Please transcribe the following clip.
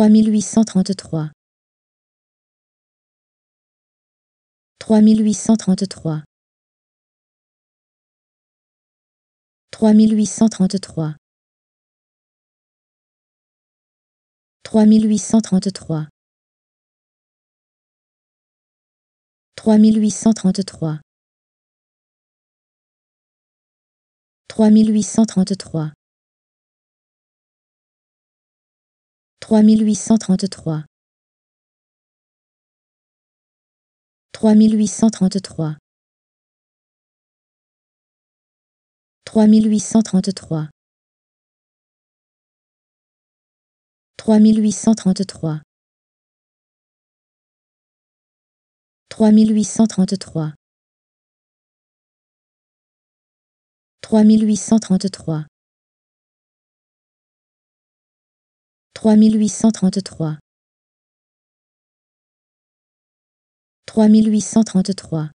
3833 3833 3833 3833 3833 3833 3833 3833 3833 3833 3833 3833 3833 3833